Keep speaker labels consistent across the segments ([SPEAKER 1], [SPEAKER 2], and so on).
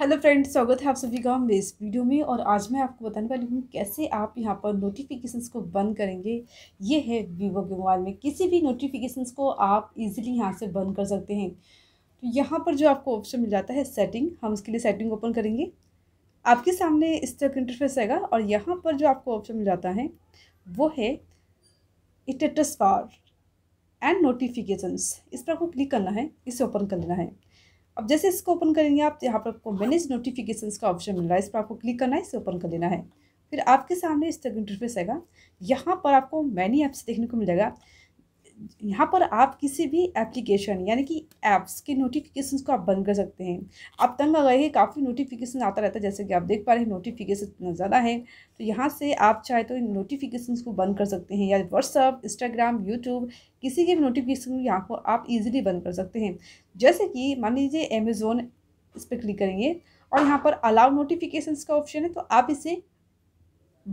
[SPEAKER 1] hello friend स्वागत है आप सभी का मेरे इस वीडियो में और आज मैं आपको बताने वाली हूँ कैसे आप यहाँ पर नोटिफिकेशंस को बंद करेंगे ये है वीवो के मोबाइल में किसी भी नोटिफिकेशंस को आप इजीली यहाँ से बंद कर सकते हैं तो यहाँ पर जो आपको ऑप्शन मिल जाता है सेटिंग हम उसके लिए सेटिंग ओपन करेंगे आपके सामने इस तरह का इंटरफेस आएगा और यहाँ पर जो आपको ऑप्शन मिल जाता है वो है इटेटस पावर एंड नोटिफिकेशंस इस पर आपको क्लिक करना है इसे ओपन कर लेना है अब जैसे इसको ओपन करेंगे आप तो यहाँ पर आपको मैनेज नोटिफिकेशन का ऑप्शन मिल रहा है इस पर आपको क्लिक करना है इसे ओपन कर लेना है फिर आपके सामने इस तरह इंटरफेस आएगा यहाँ पर आपको मैनी ऐप्स देखने को मिल जाएगा यहाँ पर आप किसी भी एप्लीकेशन यानी कि ऐप्स के नोटिफिकेशन को आप बंद कर सकते हैं आप तंग आ गए हैं काफ़ी नोटिफिकेशन आता रहता है जैसे कि आप देख पा रहे हैं नोटिफिकेशन इतना ज़्यादा है तो यहाँ से आप चाहे तो इन नोटिफिकेशन को बंद कर सकते हैं या व्हाट्सअप इंस्टाग्राम यूट्यूब किसी के भी नोटिफिकेशन यहाँ को आप ईजिली बंद कर सकते हैं जैसे कि मान लीजिए अमेज़ोन इस पर क्लिक करेंगे और यहाँ पर अलाउ नोटिफिकेशन का ऑप्शन है तो आप इसे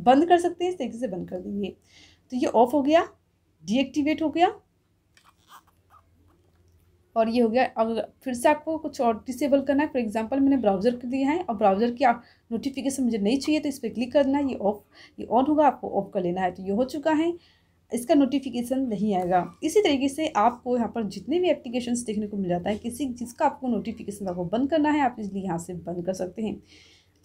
[SPEAKER 1] बंद कर सकते हैं इस तरीके से बंद कर देंगे तो ये ऑफ हो गया डीएक्टिवेट हो गया और ये हो गया अगर फिर से आपको कुछ और डिसेबल करना है फॉर एग्जांपल मैंने ब्राउज़र दिया है और ब्राउज़र की आप नोटिफिकेशन मुझे नहीं चाहिए तो इस पर क्लिक करना है ये ऑफ ये ऑन होगा आपको ऑफ कर लेना है तो ये हो चुका है इसका नोटिफिकेशन नहीं आएगा इसी तरीके से आपको यहाँ पर जितने भी एप्लीकेशन देखने को मिल जाता है किसी जिसका आपको नोटिफिकेशन आपको बंद करना है आप इसलिए यहाँ से बंद कर सकते हैं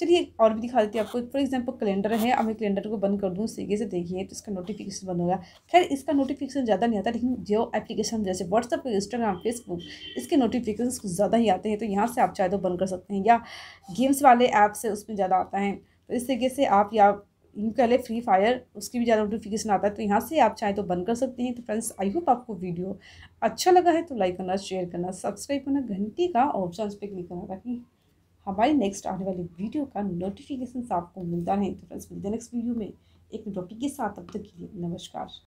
[SPEAKER 1] चलिए और भी दिखा देती हूँ आपको फॉर एग्जाम्पल कैलेंडर है अब मैं कैलेंडर को बंद कर दूँ सीगे से देखिए तो इसका नोटिफिकेशन बंद होगा खैर इसका नोटिफिकेशन ज़्यादा नहीं आता लेकिन जो एप्लीकेशन जैसे व्हाट्सअप इंस्टाग्राम फेसबुक इसके नोटिफिकेशन कुछ ज़्यादा ही आते हैं तो यहाँ से आप चाहे तो बंद कर सकते हैं या गेम्स वाले ऐप से उसमें ज़्यादा आता है तो इस तरीके से आप या यूँ कह लें फ्री फायर उसकी भी ज़्यादा नोटिफिकेशन आता है तो यहाँ से आप चाहे तो बंद कर सकते हैं तो फ्रेंड्स आई होप आपको वीडियो अच्छा लगा है तो लाइक करना शेयर करना सब्सक्राइब करना घंटी का ऑप्शन पर क्लिक करना ताकि हमारे नेक्स्ट आने वाली वीडियो का नोटिफिकेशन आपको मिलता रहे तो फ्रेंड्स मिलते हैं नेक्स्ट वीडियो में एक टॉपिक के साथ अब तक के लिए नमस्कार